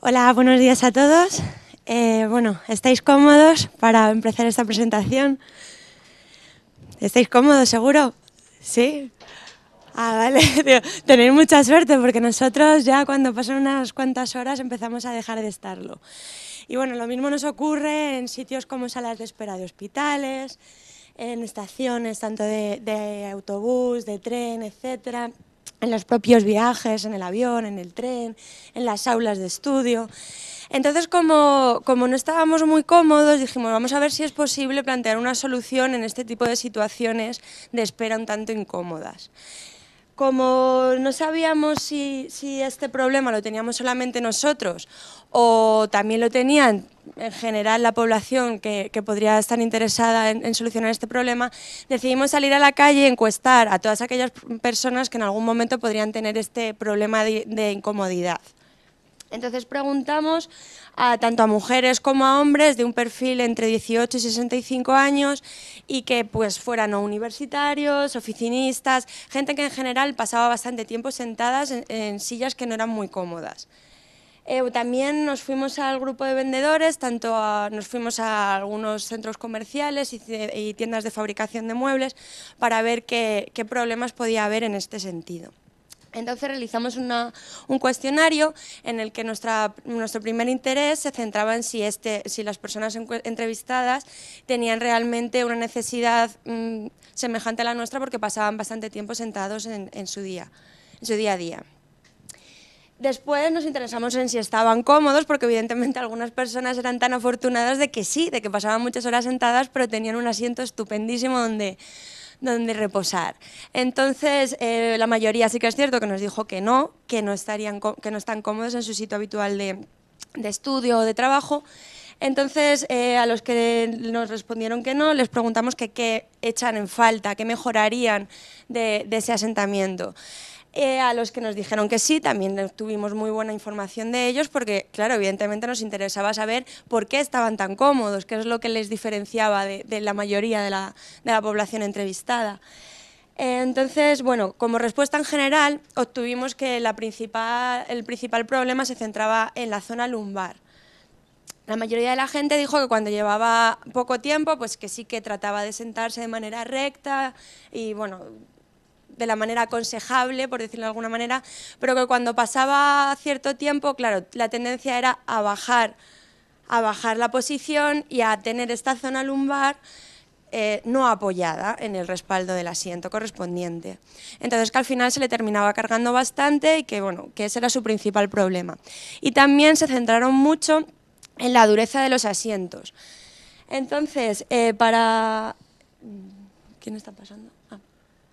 Hola, buenos días a todos. Eh, bueno, ¿estáis cómodos para empezar esta presentación? ¿Estáis cómodos, seguro? ¿Sí? Ah, vale. Tenéis mucha suerte porque nosotros ya cuando pasan unas cuantas horas empezamos a dejar de estarlo. Y bueno, lo mismo nos ocurre en sitios como salas de espera de hospitales, en estaciones tanto de, de autobús, de tren, etcétera en los propios viajes, en el avión, en el tren, en las aulas de estudio. Entonces, como, no estábamos muy cómodos, dijimos, vamos a ver si es posible plantear una solución en este tipo de situaciones de espera un tanto incómodas. Como no sabíamos si, si este problema lo teníamos solamente nosotros o también lo tenían en general la población que, podría estar interesada en, solucionar este problema, decidimos salir a la calle y encuestar a todas aquellas personas que en algún momento podrían tener este problema de, incomodidad. Entonces preguntamos a, tanto a mujeres como a hombres de un perfil entre 18 y 65 años y que pues fueran universitarios, oficinistas, gente que en general pasaba bastante tiempo sentadas en sillas que no eran muy cómodas. Eh, también nos fuimos al grupo de vendedores, tanto nos fuimos a algunos centros comerciales y, tiendas de fabricación de muebles para ver qué, problemas podía haber en este sentido. Entonces realizamos un cuestionario en el que nuestro primer interés se centraba en si, este, las personas entrevistadas tenían realmente una necesidad mm, semejante a la nuestra porque pasaban bastante tiempo sentados en, en su día a día. Después nos interesamos en si estaban cómodos, porque evidentemente algunas personas eran tan afortunadas de que sí, de que pasaban muchas horas sentadas, pero tenían un asiento estupendísimo donde, donde reposar. Entonces, eh, la mayoría sí que es cierto que nos dijo que no, que no, estarían, que no están cómodos en su sitio habitual de, estudio o de trabajo. Entonces, eh, a los que nos respondieron que no, les preguntamos qué echan en falta, qué mejorarían de ese asentamiento. Eh, a los que nos dijeron que sí, también tuvimos muy buena información de ellos porque, claro, evidentemente nos interesaba saber por qué estaban tan cómodos, qué es lo que les diferenciaba de, la mayoría de la, de la población entrevistada. entonces, bueno, como respuesta en general, obtuvimos que la principal, el principal problema se centraba en la zona lumbar. La mayoría de la gente dijo que cuando llevaba poco tiempo, pues que sí que trataba de sentarse de manera recta y, bueno, de la manera aconsejable, por decirlo de alguna manera, pero que cuando pasaba cierto tiempo, claro, la tendencia era a bajar, a bajar la posición y a tener esta zona lumbar eh, no apoyada en el respaldo del asiento correspondiente. Entonces que al final se le terminaba cargando bastante y que bueno, que ese era su principal problema. Y también se centraron mucho en la dureza de los asientos. Entonces, eh, para... ¿Quién está pasando?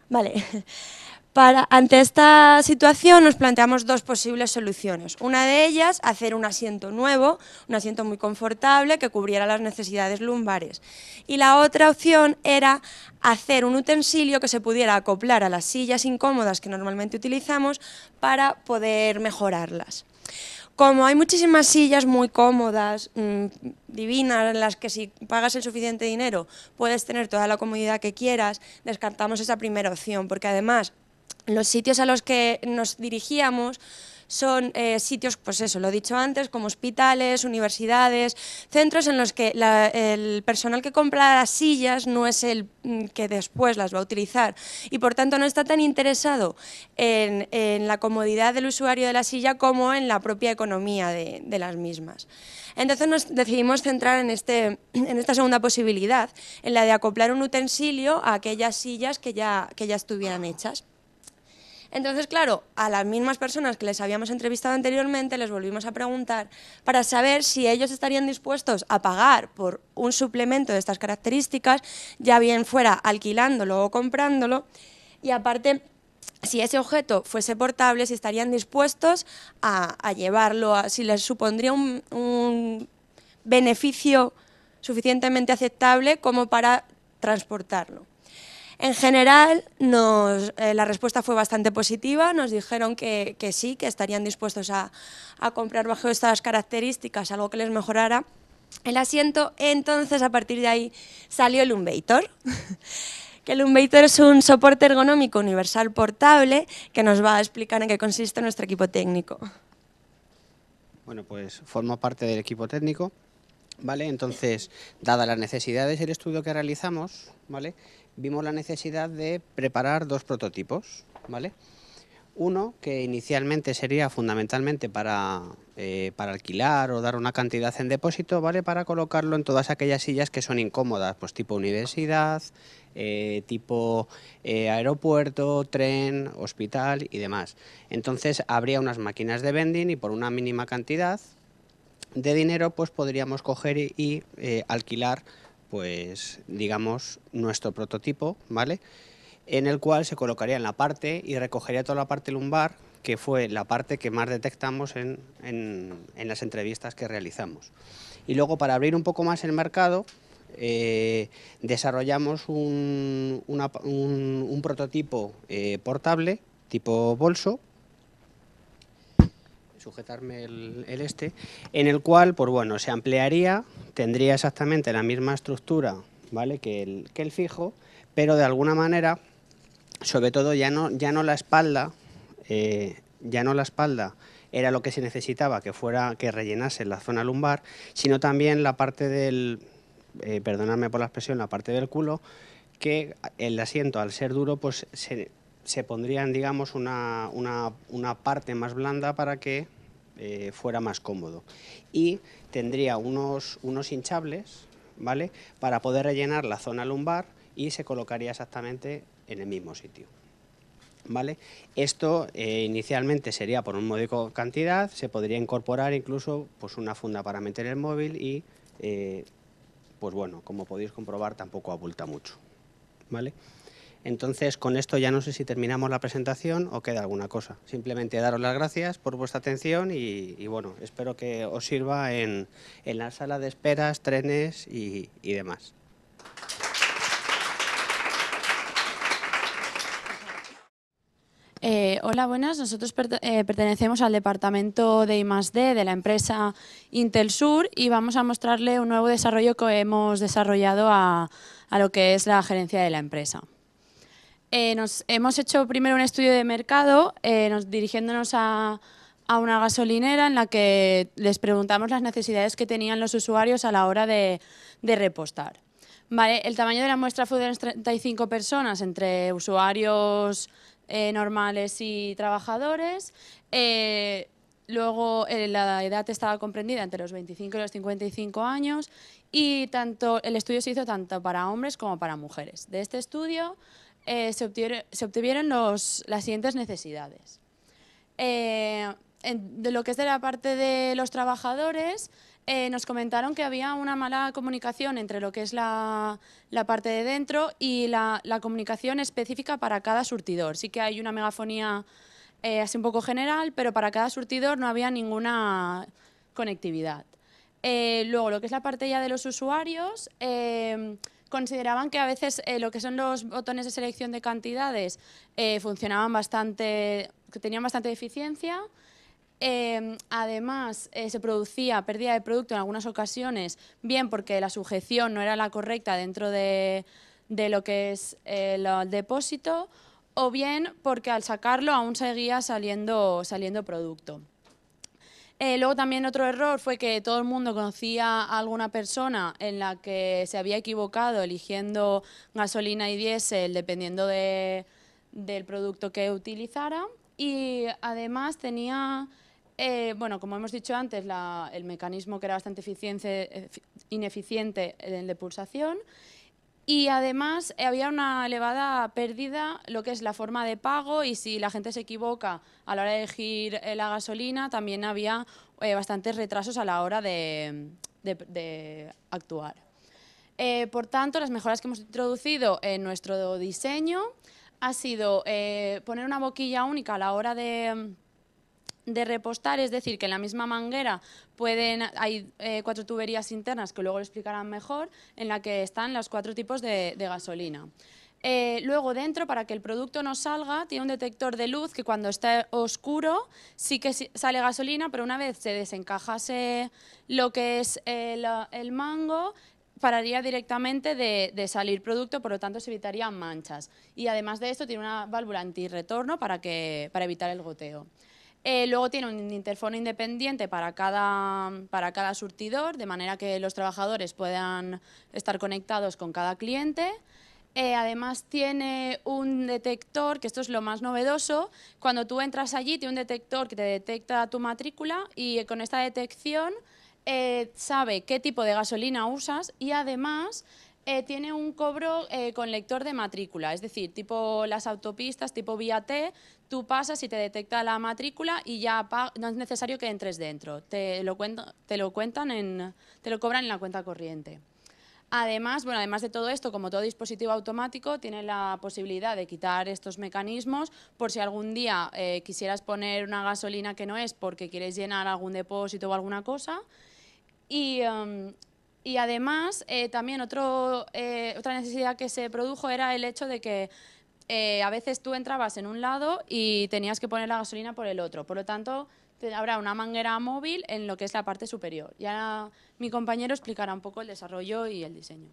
Vale. ante esta situación nos planteamos dos posibles soluciones. Una de ellas, hacer un asiento nuevo, un asiento muy confortable que cubriera las necesidades lumbares. Y la otra opción era hacer un utensilio que se pudiera acoplar a las sillas incómodas que normalmente utilizamos para poder mejorarlas como hay muchísimas sillas muy cómodas, mm, divinas, en las que si pagas el suficiente dinero puedes tener toda la comodidad que quieras, descartamos esa primera opción, porque además los sitios a los que nos dirigíamos son eh, sitios, pues eso, lo he dicho antes, como hospitales, universidades, centros en los que el personal que compra las sillas no es el mm, que después las va a utilizar y por tanto no está tan interesado en, la comodidad del usuario de la silla como en la propia economía de, las mismas. Entonces nos decidimos centrar este, en, esta segunda posibilidad, en la de acoplar un utensilio a aquellas sillas que ya estuvieran hechas. Entonces, claro, a las mismas personas que les habíamos entrevistado anteriormente les volvimos a preguntar para saber si ellos estarían dispuestos a pagar por un suplemento de estas características, ya bien fuera alquilándolo o comprándolo, y aparte si ese objeto fuese portable, si estarían dispuestos a, llevarlo, si les supondría un beneficio suficientemente aceptable como para transportarlo. En general, eh, la respuesta fue bastante positiva, nos dijeron que, sí, que estarían dispuestos a, comprar bajo estas características, algo que les mejorara el asiento, entonces a partir de ahí salió el Umbator. que el Umbator es un soporte ergonómico universal portable que nos va a explicar en qué consiste nuestro equipo técnico. Bueno, pues forma parte del equipo técnico. ¿Vale? Entonces, dadas las necesidades el estudio que realizamos, ¿vale? Vimos la necesidad de preparar dos prototipos, ¿vale? Uno que inicialmente sería fundamentalmente para, eh, para alquilar o dar una cantidad en depósito, ¿vale? Para colocarlo en todas aquellas sillas que son incómodas, pues tipo universidad, eh, tipo eh, aeropuerto, tren, hospital y demás. Entonces habría unas máquinas de vending y por una mínima cantidad, de dinero, pues podríamos coger y, eh, alquilar, pues digamos, nuestro prototipo, ¿vale? En el cual se colocaría en la parte y recogería toda la parte lumbar, que fue la parte que más detectamos en, las entrevistas que realizamos. Y luego, para abrir un poco más el mercado, eh, desarrollamos un, prototipo eh, portable tipo bolso sujetarme el, este, en el cual, pues bueno, se ampliaría, tendría exactamente la misma estructura, ¿vale? Que el, el fijo, pero de alguna manera, sobre todo ya no, ya no la espalda, eh, ya no la espalda era lo que se necesitaba que fuera que rellenase la zona lumbar, sino también la parte del, eh, perdonadme por la expresión, la parte del culo, que el asiento al ser duro, pues se, se pondrían, digamos, una, una, una, parte más blanda para que eh, fuera más cómodo. Y tendría unos, hinchables, ¿vale? Para poder rellenar la zona lumbar y se colocaría exactamente en el mismo sitio. ¿Vale? Esto eh, inicialmente sería por un módico cantidad, se podría incorporar incluso pues, una funda para meter el móvil y, eh, pues bueno, como podéis comprobar, tampoco abulta mucho. ¿Vale? Entonces, con esto ya no sé si terminamos la presentación o queda alguna cosa. Simplemente daros las gracias por vuestra atención y, bueno, espero que os sirva en, la sala de esperas, trenes y, demás. Eh, hola, buenas. Nosotros eh, pertenecemos al departamento de I+.D. de la empresa Intel Sur y vamos a mostrarle un nuevo desarrollo que hemos desarrollado a lo que es la gerencia de la empresa. Eh, hemos hecho primero un estudio de mercado eh, dirigiéndonos a, una gasolinera en la que les preguntamos las necesidades que tenían los usuarios a la hora de, repostar. el tamaño de la muestra fue de 35 personas entre usuarios eh, normales y trabajadores. Luego la edad estaba comprendida entre los 25 y los 55 años y tanto, el estudio se hizo tanto para hombres como para mujeres. De este estudio eh, se, obtuvieron, las siguientes necesidades. Eh, de lo que es de la parte de los trabajadores, eh, nos comentaron que había una mala comunicación entre lo que es la, parte de dentro y la, comunicación específica para cada surtidor. Sí que hay una megafonía así un poco general, pero para cada surtidor no había ninguna conectividad. luego, lo que es la parte ya de los usuarios, consideraban que a veces eh, lo que son los botones de selección de cantidades eh, funcionaban bastante, que tenían bastante eficiencia. Em, además, eh, se producía pérdida de producto en algunas ocasiones, bien porque la sujeción no era la correcta dentro de, lo que es el, depósito, o bien porque al sacarlo aún seguía saliendo producto. Eh, luego también otro error fue que todo el mundo conocía a alguna persona en la que se había equivocado eligiendo gasolina y diésel dependiendo del producto que utilizara y además tenía, eh, bueno, como hemos dicho antes, el mecanismo que era bastante ineficiente, eh, ineficiente el de pulsación y además eh, había una elevada pérdida lo que es la forma de pago y si la gente se equivoca a la hora de elegir eh, la gasolina, también había eh, bastantes retrasos a la hora de, actuar. por tanto, las mejoras que hemos introducido en nuestro diseño ha sido poner una boquilla única a la hora de de repostar, es decir, que en la misma manguera pueden, hay eh, cuatro tuberías internas que luego lo explicarán mejor, en la que están los cuatro tipos de, gasolina. Eh, luego dentro, para que el producto no salga, tiene un detector de luz que cuando está oscuro sí que sale gasolina, pero una vez se desencajase lo que es el, mango, pararía directamente de, salir producto, por lo tanto se evitarían manchas. Y además de esto tiene una válvula antirretorno para, para evitar el goteo. Eh, luego tiene un interfono independiente para cada, para cada surtidor, de manera que los trabajadores puedan estar conectados con cada cliente. Eh, además tiene un detector, que esto es lo más novedoso, cuando tú entras allí tiene un detector que te detecta tu matrícula y con esta detección eh, sabe qué tipo de gasolina usas y además eh, tiene un cobro eh, con lector de matrícula, es decir, tipo las autopistas, tipo vía T, tú pasas y te detecta la matrícula y ya no es necesario que entres dentro, te lo, cuentan en, te lo cobran en la cuenta corriente. Además, bueno, además de todo esto, como todo dispositivo automático, tiene la posibilidad de quitar estos mecanismos por si algún día eh, quisieras poner una gasolina que no es porque quieres llenar algún depósito o alguna cosa. Y, em, y además, eh, también eh, otra necesidad que se produjo era el hecho de que eh, a veces tú entrabas en un lado y tenías que poner la gasolina por el otro. Por lo tanto, habrá una manguera móvil en lo que es la parte superior. Y Ya mi compañero explicará un poco el desarrollo y el diseño.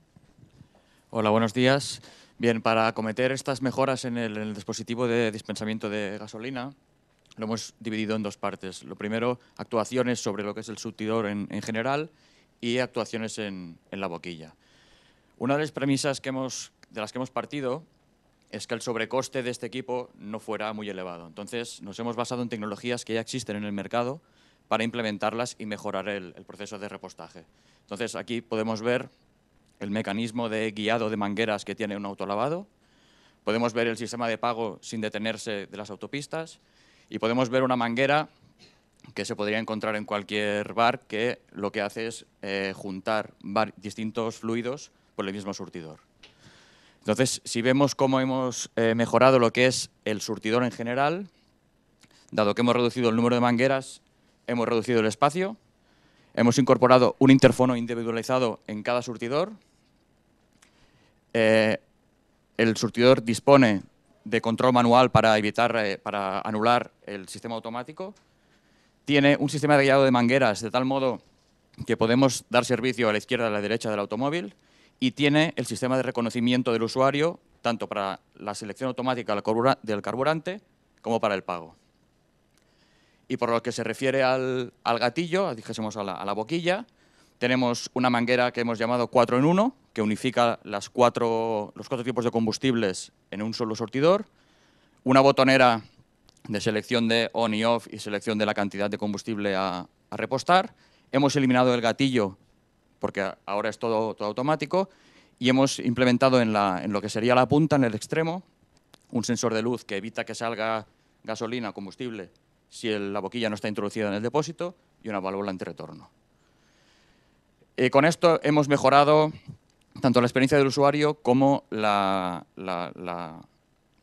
Hola, buenos días. Bien, para acometer estas mejoras en el, dispositivo de dispensamiento de gasolina, lo hemos dividido en dos partes. Lo primero, actuaciones sobre lo que es el subtidor en general y actuaciones en, la boquilla. Una de las premisas de las que hemos partido es que el sobrecoste de este equipo no fuera muy elevado. Entonces nos hemos basado en tecnologías que ya existen en el mercado para implementarlas y mejorar el, proceso de repostaje. Entonces aquí podemos ver el mecanismo de guiado de mangueras que tiene un auto lavado, podemos ver el sistema de pago sin detenerse de las autopistas y podemos ver una manguera que se podría encontrar en cualquier bar, que lo que hace es eh, juntar distintos fluidos por el mismo surtidor. Entonces, si vemos cómo hemos eh, mejorado lo que es el surtidor en general, dado que hemos reducido el número de mangueras, hemos reducido el espacio, hemos incorporado un interfono individualizado en cada surtidor, eh, el surtidor dispone de control manual para evitar, para anular el sistema automático, tiene un sistema de guiado de mangueras de tal modo que podemos dar servicio a la izquierda y a la derecha del automóvil y tiene el sistema de reconocimiento del usuario tanto para la selección automática del carburante como para el pago. Y por lo que se refiere al, al gatillo, dijésemos a la, boquilla, tenemos una manguera que hemos llamado 4 en 1, que unifica las cuatro, los cuatro tipos de combustibles en un solo sortidor, una botonera de selección de on y off y selección de la cantidad de combustible a, repostar. Hemos eliminado el gatillo porque ahora es todo, automático y hemos implementado en, lo que sería la punta, en el extremo, un sensor de luz que evita que salga gasolina o combustible si la boquilla no está introducida en el depósito y una válvula antirretorno. retorno. Eh, con esto hemos mejorado tanto la experiencia del usuario como la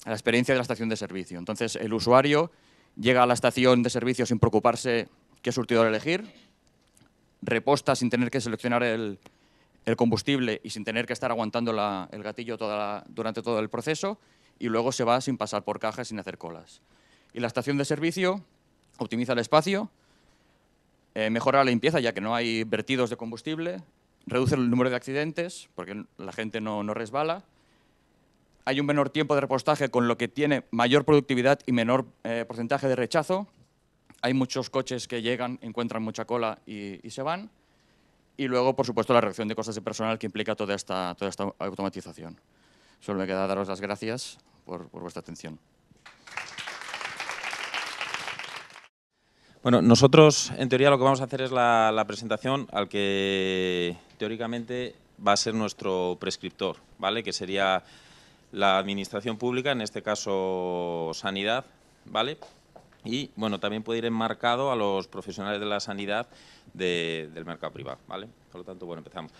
a la experiencia de la estación de servicio. Entonces, el usuario llega a la estación de servicio sin preocuparse qué surtidor elegir, reposta sin tener que seleccionar el, combustible y sin tener que estar aguantando el gatillo durante todo el proceso y luego se va sin pasar por cajas, sin hacer colas. Y la estación de servicio optimiza el espacio, eh, mejora la limpieza ya que no hay vertidos de combustible, reduce el número de accidentes porque la gente no resbala, hay un menor tiempo de repostaje, con lo que tiene mayor productividad y menor eh, porcentaje de rechazo. Hay muchos coches que llegan, encuentran mucha cola y, se van. Y luego, por supuesto, la reducción de costes de personal que implica toda esta, toda esta automatización. Solo me queda daros las gracias por, vuestra atención. Bueno, nosotros en teoría lo que vamos a hacer es la, la, presentación al que teóricamente va a ser nuestro prescriptor, ¿vale? Que sería la administración pública, en este caso sanidad, ¿vale? Y, bueno, también puede ir enmarcado a los profesionales de la sanidad del mercado privado, ¿vale? Por lo tanto, bueno, empezamos.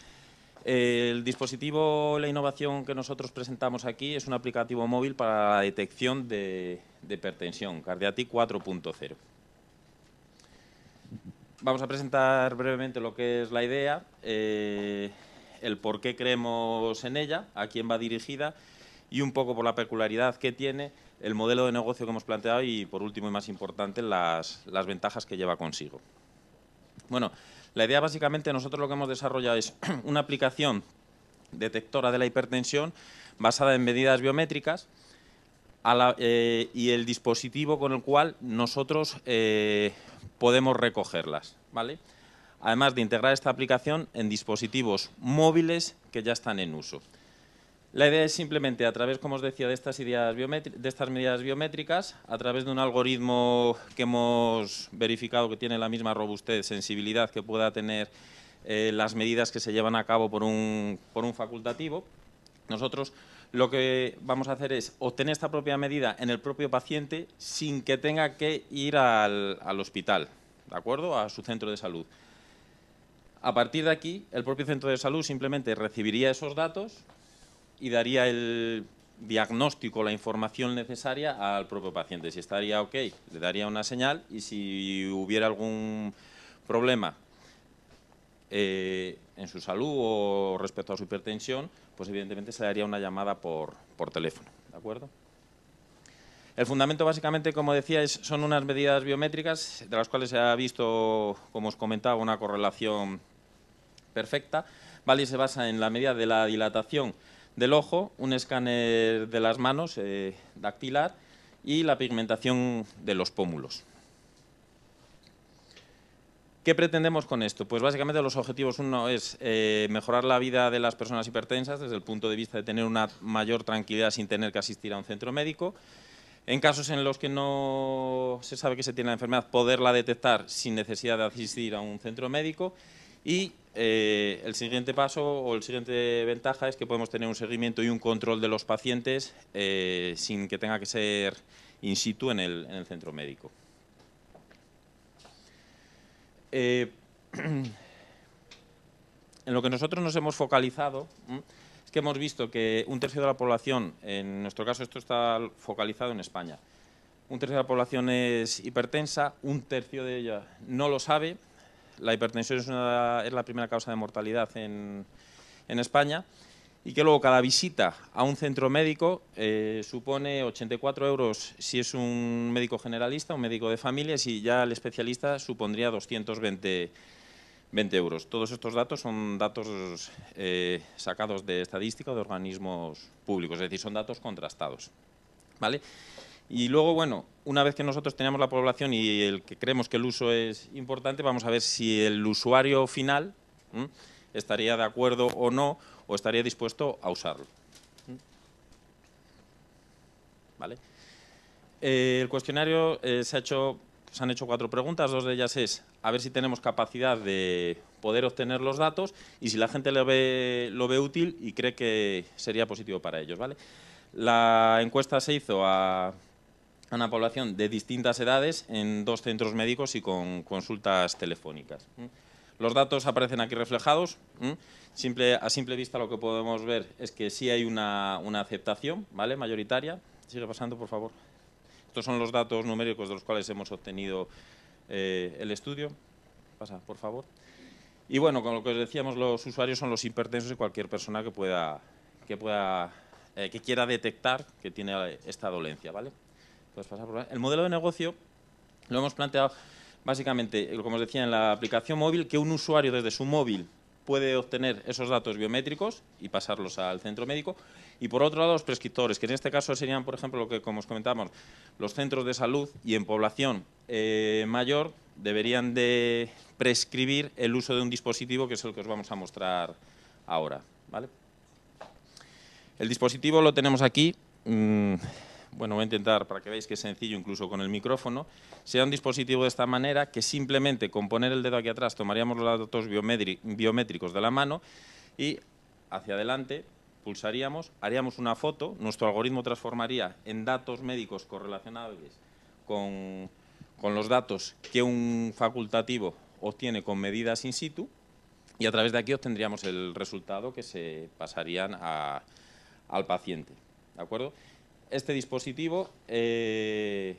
El dispositivo, la innovación que nosotros presentamos aquí es un aplicativo móvil para la detección de, de hipertensión, Cardiati 4.0. Vamos a presentar brevemente lo que es la idea, eh, el por qué creemos en ella, a quién va dirigida y un poco por la peculiaridad que tiene, el modelo de negocio que hemos planteado y, por último y más importante, las, ventajas que lleva consigo. Bueno, la idea básicamente nosotros lo que hemos desarrollado es una aplicación detectora de la hipertensión basada en medidas biométricas eh, y el dispositivo con el cual nosotros eh, podemos recogerlas. ¿vale? Además de integrar esta aplicación en dispositivos móviles que ya están en uso. La idea es simplemente, a través, como os decía, de estas, medidas biométricas, a través de un algoritmo que hemos verificado que tiene la misma robustez, sensibilidad que pueda tener eh, las medidas que se llevan a cabo por un, facultativo, nosotros lo que vamos a hacer es obtener esta propia medida en el propio paciente sin que tenga que ir al, al hospital, ¿de acuerdo? A su centro de salud. A partir de aquí, el propio centro de salud simplemente recibiría esos datos y daría el diagnóstico, la información necesaria al propio paciente. Si estaría ok, le daría una señal y si hubiera algún problema eh, en su salud o respecto a su hipertensión, pues evidentemente se le haría una llamada por, teléfono. ¿De acuerdo? El fundamento básicamente, como decía, son unas medidas biométricas de las cuales se ha visto, como os comentaba, una correlación perfecta. ¿vale? se basa en la medida de la dilatación del ojo, un escáner de las manos eh, dactilar y la pigmentación de los pómulos. ¿Qué pretendemos con esto? Pues básicamente los objetivos uno es eh, mejorar la vida de las personas hipertensas desde el punto de vista de tener una mayor tranquilidad sin tener que asistir a un centro médico. En casos en los que no se sabe que se tiene la enfermedad, poderla detectar sin necesidad de asistir a un centro médico. Y eh, el siguiente paso o el siguiente ventaja es que podemos tener un seguimiento y un control de los pacientes eh, sin que tenga que ser in situ en el, centro médico. Eh, en lo que nosotros nos hemos focalizado es que hemos visto que un tercio de la población, en nuestro caso esto está focalizado en España, un tercio de la población es hipertensa, un tercio de ella no lo sabe la hipertensión es, la primera causa de mortalidad en, España y que luego cada visita a un centro médico eh, supone 84 euros si es un médico generalista, un médico de familia, y si ya el especialista supondría 220 euros. Todos estos datos son datos eh, sacados de estadística de organismos públicos, es decir, son datos contrastados. ¿vale? Y luego, bueno, una vez que nosotros tenemos la población y el que creemos que el uso es importante, vamos a ver si el usuario final estaría de acuerdo o no, o estaría dispuesto a usarlo. ¿Vale? Eh, el cuestionario eh, se ha hecho, se han hecho cuatro preguntas, dos de ellas es a ver si tenemos capacidad de poder obtener los datos y si la gente lo ve, lo ve útil y cree que sería positivo para ellos. ¿vale? La encuesta se hizo a a una población de distintas edades en dos centros médicos y con consultas telefónicas. Los datos aparecen aquí reflejados. a simple vista lo que podemos ver es que sí hay una, aceptación ¿vale? mayoritaria. Sigue pasando, por favor. Estos son los datos numéricos de los cuales hemos obtenido eh, el estudio. Pasa, por favor. Y bueno, con lo que os decíamos, los usuarios son los hipertensos y cualquier persona que pueda, que pueda, eh, que quiera detectar que tiene esta dolencia, ¿vale? Pues, el modelo de negocio lo hemos planteado básicamente, como os decía, en la aplicación móvil, que un usuario desde su móvil puede obtener esos datos biométricos y pasarlos al centro médico. Y por otro lado, los prescriptores, que en este caso serían, por ejemplo, lo que, como os comentábamos, los centros de salud y en población eh, mayor deberían de prescribir el uso de un dispositivo, que es el que os vamos a mostrar ahora. ¿vale? El dispositivo lo tenemos aquí. Mm, bueno, voy a intentar para que veáis que es sencillo incluso con el micrófono, sea un dispositivo de esta manera que simplemente con poner el dedo aquí atrás tomaríamos los datos biométricos de la mano y hacia adelante pulsaríamos, haríamos una foto, nuestro algoritmo transformaría en datos médicos correlacionables con, los datos que un facultativo obtiene con medidas in situ y a través de aquí obtendríamos el resultado que se pasarían al paciente. ¿De acuerdo? Este dispositivo, eh,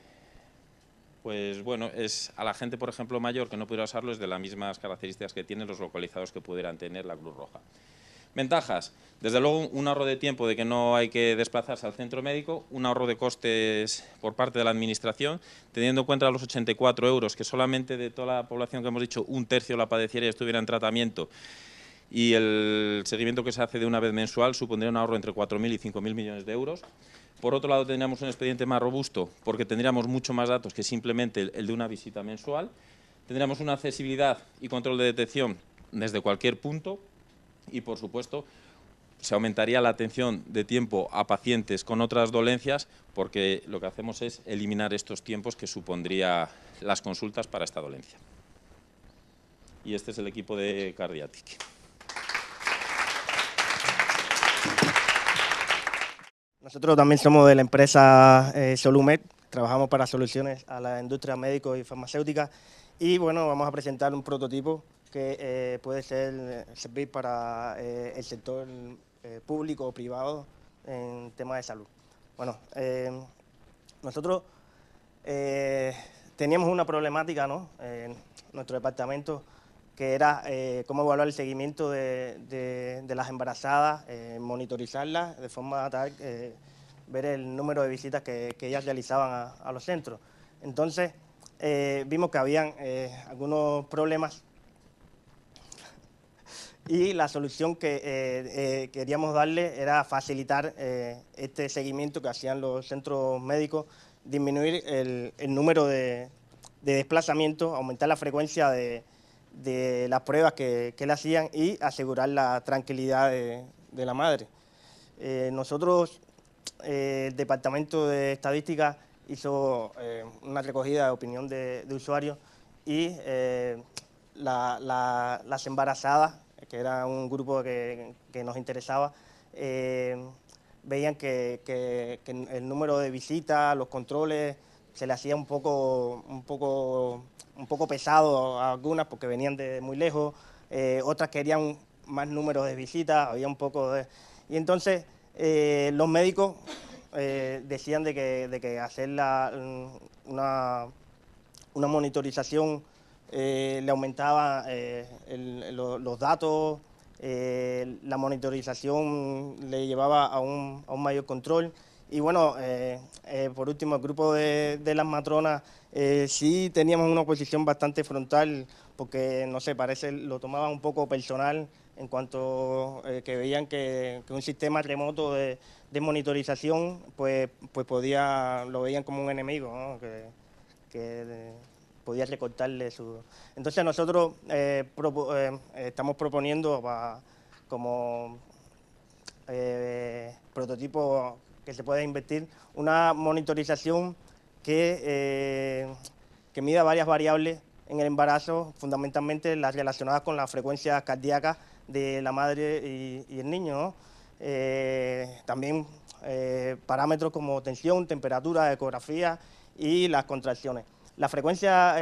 pues bueno, es a la gente, por ejemplo, mayor que no pudiera usarlo, es de las mismas características que tienen los localizados que pudieran tener la Cruz Roja. Ventajas, desde luego un ahorro de tiempo de que no hay que desplazarse al centro médico, un ahorro de costes por parte de la administración, teniendo en cuenta los 84 euros, que solamente de toda la población que hemos dicho un tercio la padeciera y estuviera en tratamiento, y el seguimiento que se hace de una vez mensual supondría un ahorro entre 4.000 y 5.000 millones de euros. Por otro lado, tendríamos un expediente más robusto porque tendríamos mucho más datos que simplemente el, de una visita mensual. Tendríamos una accesibilidad y control de detección desde cualquier punto y, por supuesto, se aumentaría la atención de tiempo a pacientes con otras dolencias porque lo que hacemos es eliminar estos tiempos que supondría las consultas para esta dolencia. Y este es el equipo de Cardiatic. Nosotros también somos de la empresa Solumet, eh, Solumed, trabajamos para soluciones a la industria médico y farmacéutica y bueno, vamos a presentar un prototipo que eh, puede ser, eh, servir para el sector público o privado en temas de salud. Bueno, nosotros teníamos una problemática, en nuestro departamento que era eh, cómo evaluar el seguimiento de, las embarazadas, eh, monitorizarlas de forma tal eh, ver el número de visitas que, ellas realizaban a, los centros. Entonces, vimos que habían algunos problemas y la solución que queríamos darle era facilitar este seguimiento que hacían los centros médicos, disminuir el, número de, de desplazamientos, aumentar la frecuencia de, de las pruebas que, que, le hacían y asegurar la tranquilidad de, la madre. Eh, nosotros, eh, el Departamento de Estadística hizo eh, una recogida de opinión de, usuarios y las embarazadas, que era un grupo que, nos interesaba, veían que el número de visitas, los controles, se le hacía un poco, un poco, un poco pesado a algunas porque venían de muy lejos, eh, otras querían más números de visitas, había un poco de... Y entonces eh, los médicos eh, decían de que, de que hacer mm, una, monitorización le aumentaba los, datos, la monitorización le llevaba a un mayor control. Y bueno, eh, eh, por último, el grupo de, las matronas eh, sí teníamos una posición bastante frontal, porque no sé, parece lo tomaban un poco personal en cuanto que veían que, un sistema remoto de, monitorización, pues, pues podía, lo veían como un enemigo, que, podía recortarle su... Entonces nosotros estamos proponiendo como prototipo que se puede invertir, una monitorización que, eh, que mida varias variables en el embarazo, fundamentalmente las relacionadas con la frecuencia cardíaca de la madre y, el niño. Eh, también eh, parámetros como tensión, temperatura, ecografía y las contracciones. La frecuencia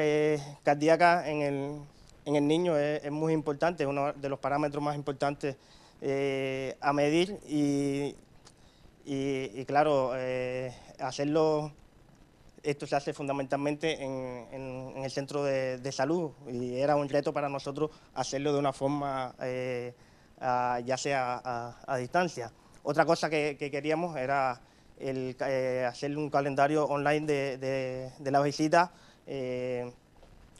cardíaca en el, niño es, muy importante, uno de los parámetros más importantes a medir y y, claro, eh, hacerlo, esto se hace fundamentalmente en, el centro de, salud y era un reto para nosotros hacerlo de una forma, eh, ya sea a, distancia. Otra cosa que, queríamos era eh, hacer un calendario online de, la visita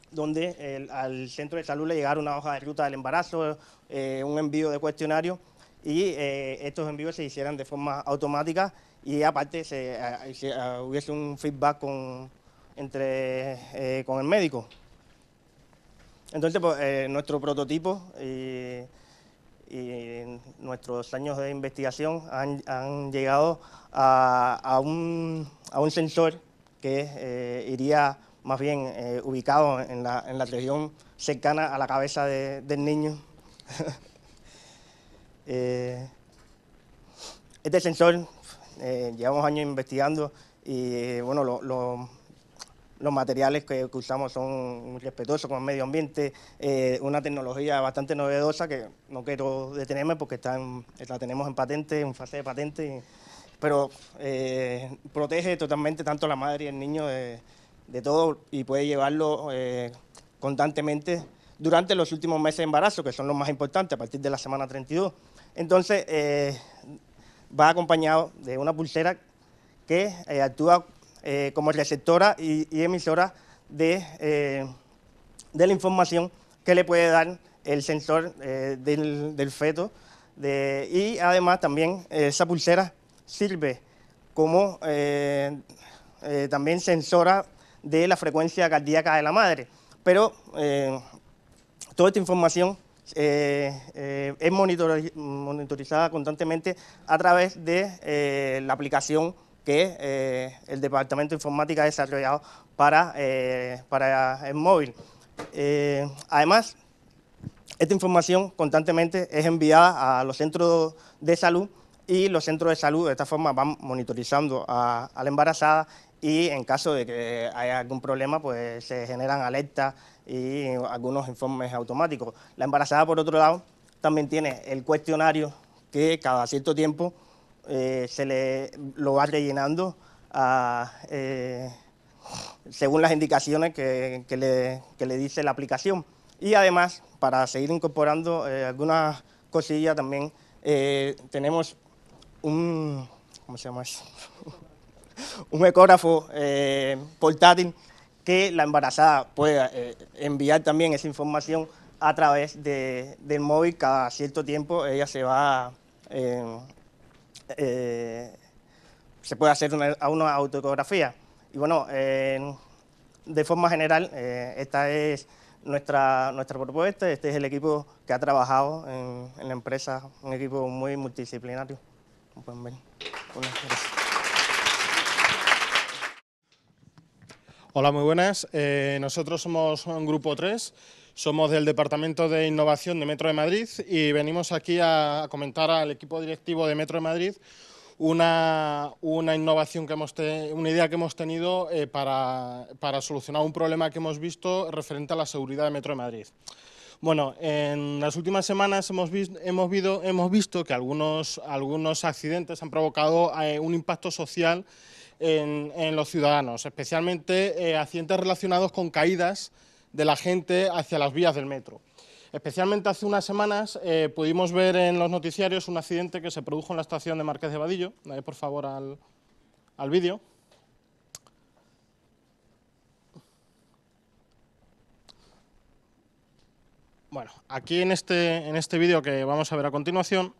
donde al centro de salud le llegara una hoja de ruta del embarazo, un envío de cuestionario y eh, estos envíos se hicieran de forma automática y aparte se, eh, eh, hubiese un feedback con, entre, con el médico. Entonces, pues, nuestro prototipo y, nuestros años de investigación han, llegado a, un, sensor que iría más bien ubicado en la, región cercana a la cabeza del niño. Eh, este sensor eh, llevamos años investigando y eh, bueno, los materiales que, usamos son respetuosos con el medio ambiente, una tecnología bastante novedosa que no quiero detenerme porque está la tenemos en patente, en fase de patente, pero protege totalmente tanto a la madre y el niño de todo y puede llevarlo constantemente durante los últimos meses de embarazo, que son los más importantes, a partir de la semana 32. Entonces, eh, va acompañado de una pulsera que eh, actúa eh, como receptora y, emisora de, la información que le puede dar el sensor del, feto. y además también esa pulsera sirve como también sensora de la frecuencia cardíaca de la madre. Pero toda esta información eh, eh, es monitorizada constantemente a través de eh, la aplicación que el Departamento de Informática ha desarrollado para, para el móvil. además, esta información constantemente es enviada a los centros de salud y los centros de salud de esta forma van monitorizando a, a la embarazada y en caso de que haya algún problema, pues se generan alertas y algunos informes automáticos. La embarazada, por otro lado, también tiene el cuestionario que cada cierto tiempo eh, se le lo va rellenando eh, según las indicaciones que, le, dice la aplicación. Y además, para seguir incorporando eh, algunas cosillas también, tenemos un, ¿cómo se llama eso? un ecógrafo portátil que la embarazada pueda eh, enviar también esa información a través del móvil. Cada cierto tiempo ella se va, eh, eh, se puede hacer una, una Y bueno, de forma general, esta es nuestra, nuestra propuesta. Este es el equipo que ha trabajado en, la empresa, un equipo muy multidisciplinario. Como pueden ver. Hola, muy buenas. Eh, nosotros somos un grupo 3, somos del Departamento de Innovación de Metro de Madrid y venimos aquí a, comentar al equipo directivo de Metro de Madrid una, una innovación que hemos una idea que hemos tenido eh, para, para solucionar un problema que hemos visto referente a la seguridad de Metro de Madrid. Bueno, en las últimas semanas hemos, hemos, visto, hemos visto que algunos, algunos accidentes han provocado eh, un impacto social en, los ciudadanos, especialmente eh, accidentes relacionados con caídas de la gente hacia las vías del metro. Especialmente hace unas semanas eh, pudimos ver en los noticiarios un accidente que se produjo en la estación de Marqués de Vadillo. por favor, al, vídeo. Bueno, aquí en este, en este vídeo que vamos a ver a continuación,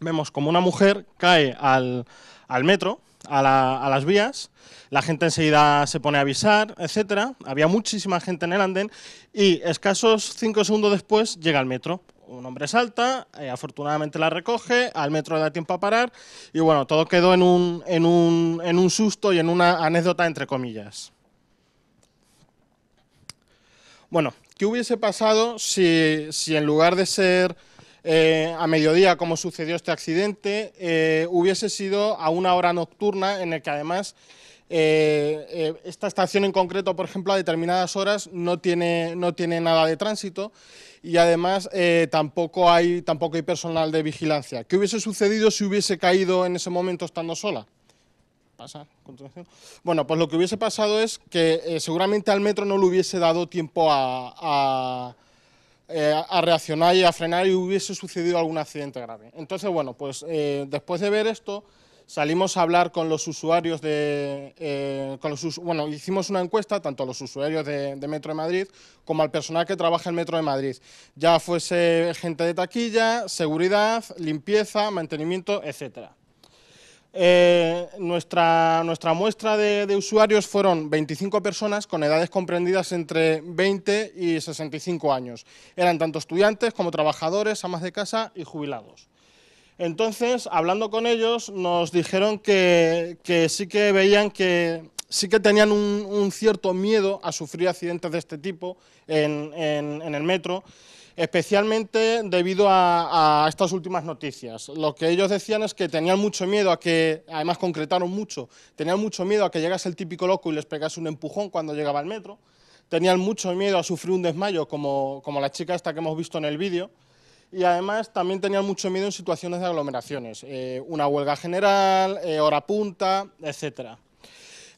vemos como una mujer cae al, al metro, a, las vías, la gente enseguida se pone a avisar, etcétera. Había muchísima gente en el andén y escasos cinco segundos después llega el metro. Un hombre salta, eh, afortunadamente la recoge, al metro le da tiempo a parar y bueno, todo quedó en un, susto y en una anécdota entre comillas. Bueno, ¿qué hubiese pasado si en lugar de ser eh, a mediodía, como sucedió este accidente, eh, hubiese sido a una hora nocturna en el que además eh, esta estación en concreto, por ejemplo, a determinadas horas no tiene, no tiene nada de tránsito y además tampoco, hay, tampoco hay personal de vigilancia. ¿Qué hubiese sucedido si hubiese caído en ese momento estando sola? ¿Pasa? Bueno, pues lo que hubiese pasado es que seguramente al metro no le hubiese dado tiempo a eh, a reaccionar y a frenar y hubiese sucedido algún accidente grave. Entonces, bueno, pues eh, después de ver esto, salimos a hablar con los usuarios de... Eh, bueno, hicimos una encuesta tanto a los usuarios de, de, Metro de Madrid como al personal que trabaja en Metro de Madrid, ya fuese gente de taquilla, seguridad, limpieza, mantenimiento, etcétera. Eh, nuestra, nuestra muestra de, usuarios fueron 25 personas con edades comprendidas entre 20 y 65 años. Eran tanto estudiantes como trabajadores, amas de casa y jubilados. Entonces, hablando con ellos, nos dijeron que, sí que veían que sí que tenían un, cierto miedo a sufrir accidentes de este tipo en el metro especialmente debido a, estas últimas noticias. Lo que ellos decían es que tenían mucho miedo a que, además concretaron mucho, tenían mucho miedo a que llegase el típico loco y les pegase un empujón cuando llegaba al metro, tenían mucho miedo a sufrir un desmayo como, la chica esta que hemos visto en el vídeo, y además también tenían mucho miedo en situaciones de aglomeraciones, eh, una huelga general, eh, hora punta, etcétera.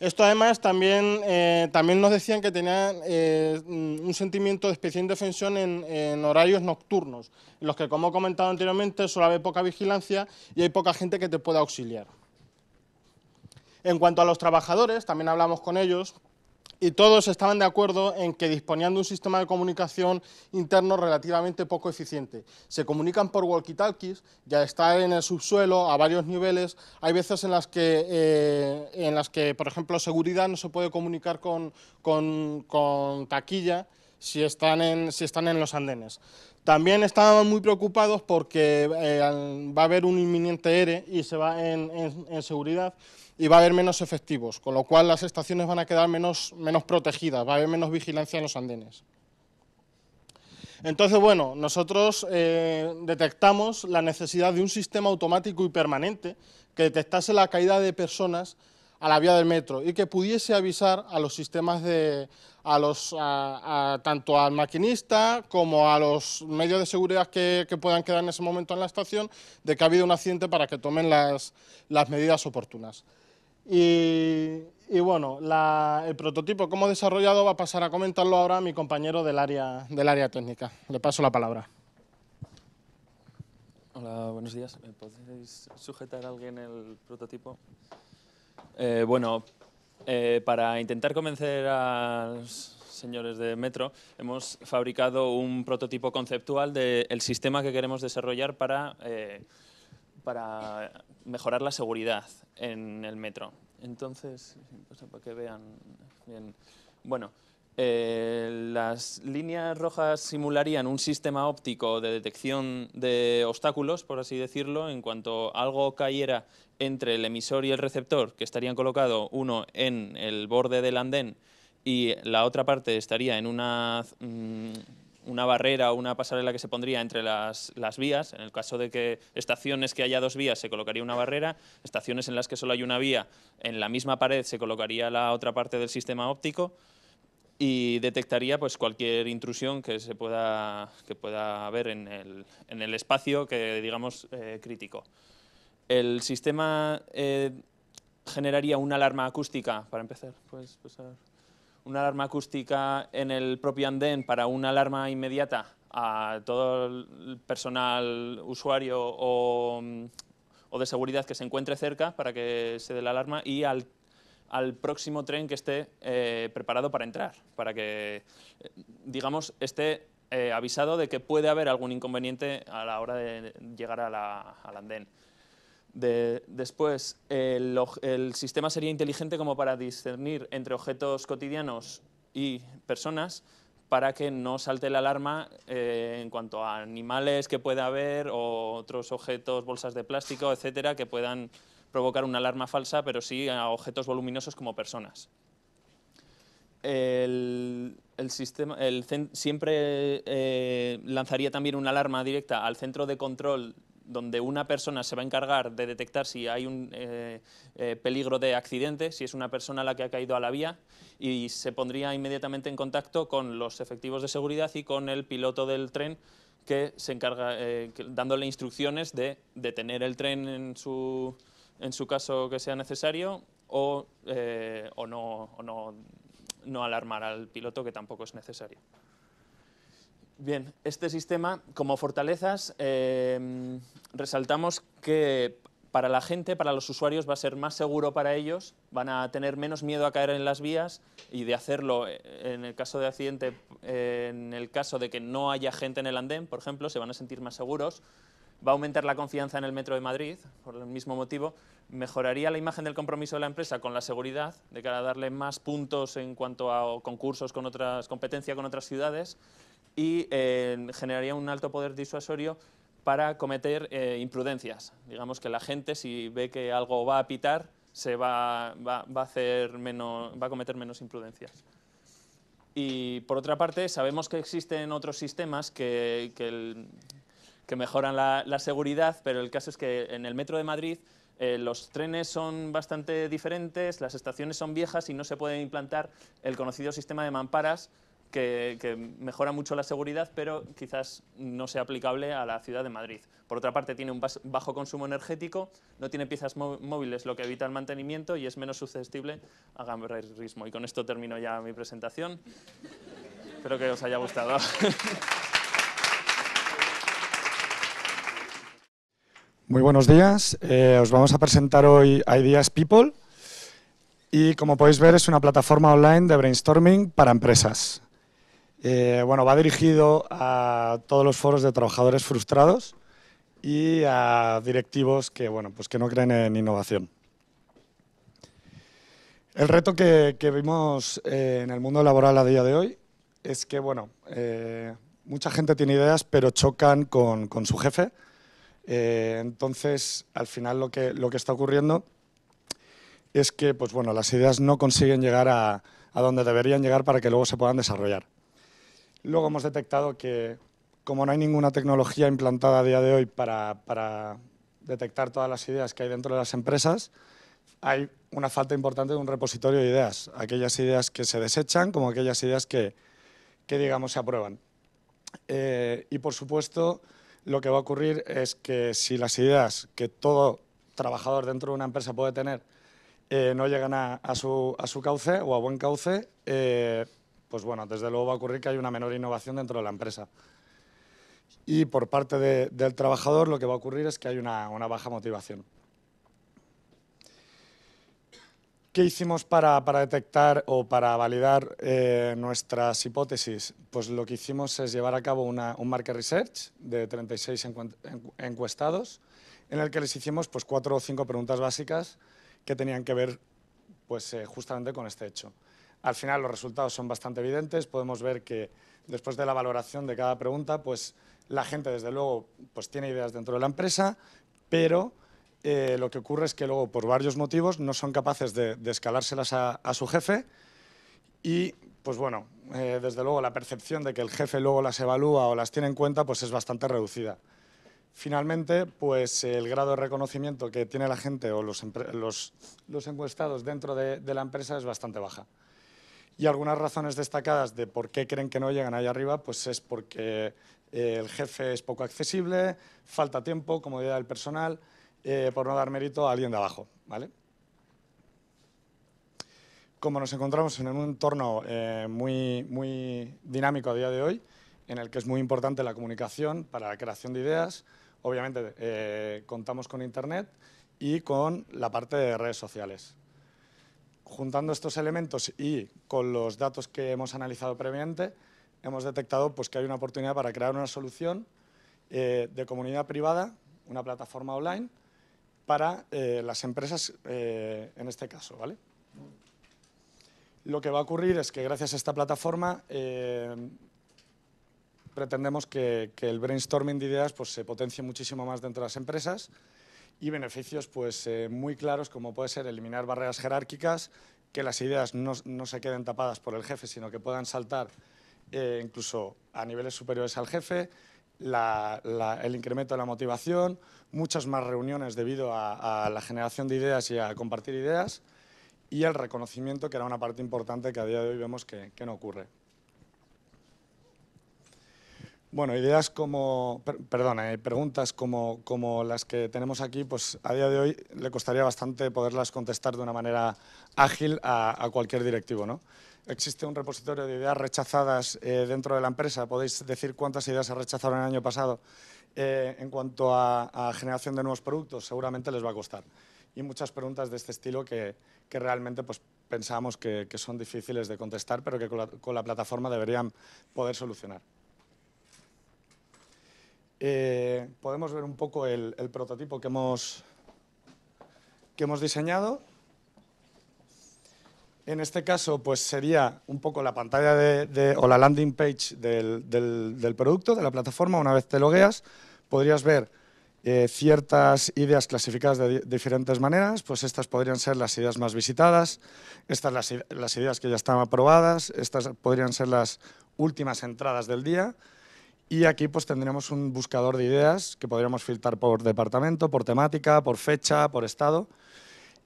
Esto además también, eh, también nos decían que tenían eh, mm, un sentimiento de especial indefensión en, en, horarios nocturnos, en los que, como he comentado anteriormente, solo hay poca vigilancia y hay poca gente que te pueda auxiliar. En cuanto a los trabajadores, también hablamos con ellos, y todos estaban de acuerdo en que disponían de un sistema de comunicación interno relativamente poco eficiente. Se comunican por walkie-talkies, ya está en el subsuelo, a varios niveles. Hay veces en las que, eh, en las que por ejemplo, seguridad no se puede comunicar con, con, taquilla si están, en, si están en los andenes. También estaban muy preocupados porque eh, va a haber un inminente ERE e y se va en, en, en seguridad y va a haber menos efectivos, con lo cual las estaciones van a quedar menos, protegidas, va a haber menos vigilancia en los andenes. Entonces, bueno, nosotros eh, detectamos la necesidad de un sistema automático y permanente que detectase la caída de personas a la vía del metro y que pudiese avisar a los sistemas tanto al maquinista como a los medios de seguridad que, puedan quedar en ese momento en la estación de que ha habido un accidente para que tomen las medidas oportunas. Y, bueno, el prototipo, cómo desarrollado, va a pasar a comentarlo ahora mi compañero del área, del área técnica. Le paso la palabra. Hola, buenos días. ¿Me podéis sujetar a alguien el prototipo? Eh, bueno, eh, para intentar convencer a los señores de Metro, hemos fabricado un prototipo conceptual del sistema que queremos desarrollar para... Eh, para mejorar la seguridad en el metro. Entonces, para que vean bien. Bueno, eh, las líneas rojas simularían un sistema óptico de detección de obstáculos, por así decirlo, en cuanto algo cayera entre el emisor y el receptor, que estarían colocado uno en el borde del andén y la otra parte estaría en una mm, una barrera o una pasarela que se pondría entre las, las, vías. En el caso de que estaciones que haya dos vías se colocaría una barrera, estaciones en las que solo hay una vía, en la misma pared se colocaría la otra parte del sistema óptico y detectaría pues, cualquier intrusión que, se pueda, que pueda haber en el, en el espacio que digamos eh, crítico. El sistema eh, generaría una alarma acústica, para empezar, una alarma acústica en el propio andén para una alarma inmediata a todo el personal usuario o, o de seguridad que se encuentre cerca para que se dé la alarma y al próximo tren que esté eh, preparado para entrar, para que, eh, digamos, esté eh, avisado de que puede haber algún inconveniente a la hora de llegar al andén después, el, sistema sería inteligente como para discernir entre objetos cotidianos y personas para que no salte la alarma eh, en cuanto a animales que pueda haber o otros objetos, bolsas de plástico, etcétera, que puedan provocar una alarma falsa, pero sí a objetos voluminosos como personas. El, sistema, el, siempre eh, lanzaría también una alarma directa al centro de control donde una persona se va a encargar de detectar si hay un eh, eh, peligro de accidente, si es una persona la que ha caído a la vía, y se pondría inmediatamente en contacto con los efectivos de seguridad y con el piloto del tren que se encarga, eh, dándole instrucciones de detener el tren en su, caso que sea necesario o, no, o no alarmar al piloto que tampoco es necesario. Bien, este sistema, como fortalezas, em, resaltamos que para la gente, para los usuarios, va a ser más seguro para ellos, van a tener menos miedo a caer en las vías y de hacerlo eh, en el caso de accidente, eh, en el caso de que no haya gente en el andén, por ejemplo, se van a sentir más seguros, va a aumentar la confianza en el Metro de Madrid, por el mismo motivo, mejoraría la imagen del compromiso de la empresa con la seguridad, de cara a darle más puntos en cuanto a concursos con otras, competencia con otras ciudades, y eh, generaría un alto poder disuasorio para cometer eh, imprudencias. Digamos que la gente, si ve que algo va a pitar, se va, a cometer menos imprudencias. Y por otra parte, sabemos que existen otros sistemas que, mejoran la, seguridad, pero el caso es que en el metro de Madrid eh, los trenes son bastante diferentes, las estaciones son viejas y no se puede implantar el conocido sistema de mamparas que, mejora mucho la seguridad, pero quizás no sea aplicable a la ciudad de Madrid. Por otra parte, tiene un bajo consumo energético, no tiene piezas móviles, lo que evita el mantenimiento y es menos susceptible a gamberrismo. Y con esto termino ya mi presentación. Espero que os haya gustado. Muy buenos días. Eh, os vamos a presentar hoy Ideas People. Y como podéis ver, es una plataforma online de brainstorming para empresas. Eh, bueno, va dirigido a todos los foros de trabajadores frustrados y a directivos que, bueno, pues que no creen en innovación. El reto que, vimos eh, en el mundo laboral a día de hoy es que, bueno, eh, mucha gente tiene ideas, pero chocan con, su jefe. entonces, al final lo que, está ocurriendo es que pues, bueno, las ideas no consiguen llegar a donde deberían llegar para que luego se puedan desarrollar. Luego hemos detectado que, como no hay ninguna tecnología implantada a día de hoy para, detectar todas las ideas que hay dentro de las empresas, hay una falta importante de un repositorio de ideas, aquellas ideas que se desechan como aquellas ideas que, digamos, se aprueban. Eh, y, por supuesto, lo que va a ocurrir es que si las ideas que todo trabajador dentro de una empresa puede tener eh, no llegan a, su, cauce o a buen cauce, eh, pues bueno, desde luego va a ocurrir que hay una menor innovación dentro de la empresa. Y por parte del trabajador lo que va a ocurrir es que hay una, baja motivación. ¿Qué hicimos para, detectar o para validar eh, nuestras hipótesis? Pues lo que hicimos es llevar a cabo un market research de 36 encuestados, en el que les hicimos pues, cuatro o cinco preguntas básicas que tenían que ver pues, eh, justamente con este hecho. Al final los resultados son bastante evidentes, podemos ver que después de la valoración de cada pregunta, pues la gente desde luego pues tiene ideas dentro de la empresa, pero eh, lo que ocurre es que luego por varios motivos no son capaces de, escalárselas a, su jefe y pues bueno, eh, desde luego la percepción de que el jefe luego las evalúa o las tiene en cuenta pues es bastante reducida. Finalmente, pues el grado de reconocimiento que tiene la gente o los, encuestados dentro de la empresa es bastante baja. Y algunas razones destacadas de por qué creen que no llegan ahí arriba, pues es porque eh, el jefe es poco accesible, falta tiempo, comodidad del personal, eh, por no dar mérito a alguien de abajo. ¿vale? Como nos encontramos en un entorno eh, muy, muy dinámico a día de hoy, en el que es muy importante la comunicación para la creación de ideas, obviamente contamos con Internet y con la parte de redes sociales juntando estos elementos y con los datos que hemos analizado previamente, hemos detectado pues, que hay una oportunidad para crear una solución eh, de comunidad privada, una plataforma online, para eh, las empresas eh, en este caso. ¿vale? Lo que va a ocurrir es que gracias a esta plataforma pretendemos que, el brainstorming de ideas pues, se potencie muchísimo más dentro de las empresas y beneficios pues, eh, muy claros como puede ser eliminar barreras jerárquicas, que las ideas no, se queden tapadas por el jefe, sino que puedan saltar eh, incluso a niveles superiores al jefe, el incremento de la motivación, muchas más reuniones debido a, la generación de ideas y a compartir ideas y el reconocimiento, que era una parte importante que a día de hoy vemos que no ocurre. Bueno, ideas como, perdón, perdona, eh, preguntas como, como, las que tenemos aquí, pues a día de hoy le costaría bastante poderlas contestar de una manera ágil a, cualquier directivo, ¿no? Existe un repositorio de ideas rechazadas eh, dentro de la empresa. ¿Podéis decir cuántas ideas se rechazaron el año pasado eh, en cuanto a, generación de nuevos productos? Seguramente les va a costar. Y muchas preguntas de este estilo que, que realmente pues, pensamos que, son difíciles de contestar, pero que con la plataforma deberían poder solucionar. Eh, podemos ver un poco el, prototipo que hemos, que hemos diseñado. En este caso, pues sería un poco la pantalla de, o la landing page del, del, producto, de la plataforma. Una vez te logueas, podrías ver eh, ciertas ideas clasificadas de diferentes maneras. Pues estas podrían ser las ideas más visitadas, estas las, las ideas que ya están aprobadas, estas podrían ser las últimas entradas del día. Y aquí pues un buscador de ideas que podríamos filtrar por departamento, por temática, por fecha, por estado.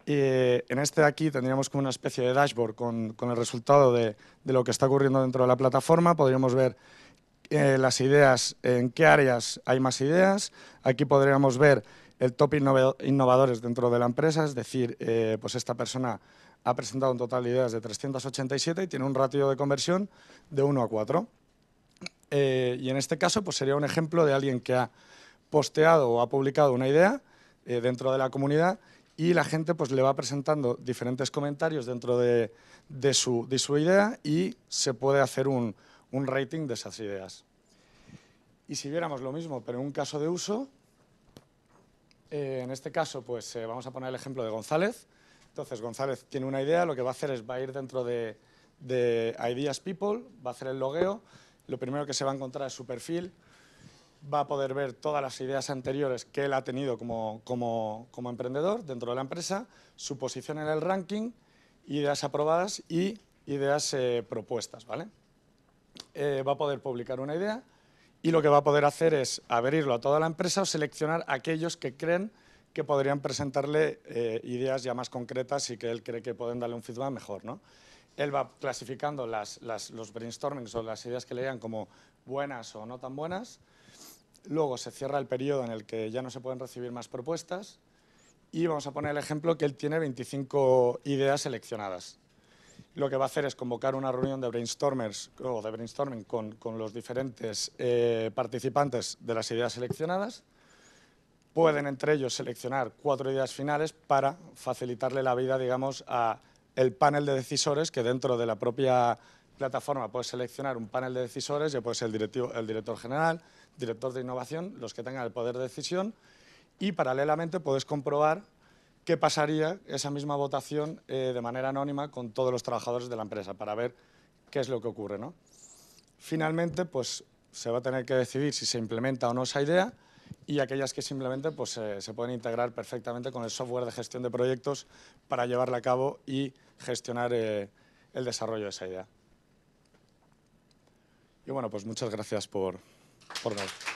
Y eh, en este de aquí tendríamos como una especie de dashboard con, el resultado de, lo que está ocurriendo dentro de la plataforma. Podríamos ver eh, las ideas, en qué áreas hay más ideas. Aquí podríamos ver el top innovadores dentro de la empresa, es decir, eh, pues esta persona ha presentado un total de ideas de 387 y tiene un ratio de conversión de 1 a 4. Eh, y en este caso pues, sería un ejemplo de alguien que ha posteado o ha publicado una idea eh, dentro de la comunidad y la gente pues, le va presentando diferentes comentarios dentro de, su, idea y se puede hacer un, rating de esas ideas. Y si viéramos lo mismo, pero en un caso de uso, eh, en este caso, pues vamos a poner el ejemplo de González. Entonces, González tiene una idea, lo que va a hacer es va a ir dentro de, de Ideas People, va a hacer el logueo, lo primero que se va a encontrar es su perfil, va a poder ver todas las ideas anteriores que él ha tenido como, emprendedor dentro de la empresa, su posición en el ranking, ideas aprobadas y ideas eh, propuestas, ¿vale? Eh, va a poder publicar una idea y lo que va a poder hacer es abrirlo a toda la empresa o seleccionar aquellos que creen que podrían presentarle eh, ideas ya más concretas y que él cree que pueden darle un feedback mejor, él va clasificando las, los brainstormings o las ideas que le llegan como buenas o no tan buenas. Luego se cierra el periodo en el que ya no se pueden recibir más propuestas y vamos a poner el ejemplo que él tiene 25 ideas seleccionadas. Lo que va a hacer es convocar una reunión de brainstormers o de brainstorming con, los diferentes eh, participantes de las ideas seleccionadas. Pueden entre ellos seleccionar cuatro ideas finales para facilitarle la vida, digamos, a el panel de decisores que dentro de la propia plataforma puedes seleccionar un panel de decisores, ya puede ser el, el director general, director de innovación, los que tengan el poder de decisión y paralelamente puedes comprobar qué pasaría esa misma votación eh, de manera anónima con todos los trabajadores de la empresa para ver qué es lo que ocurre. ¿no? Finalmente, pues se va a tener que decidir si se implementa o no esa idea y aquellas que simplemente pues, se pueden integrar perfectamente con el software de gestión de proyectos para llevarla a cabo y gestionar eh, el desarrollo de esa idea. Y bueno, pues muchas gracias por, por ver.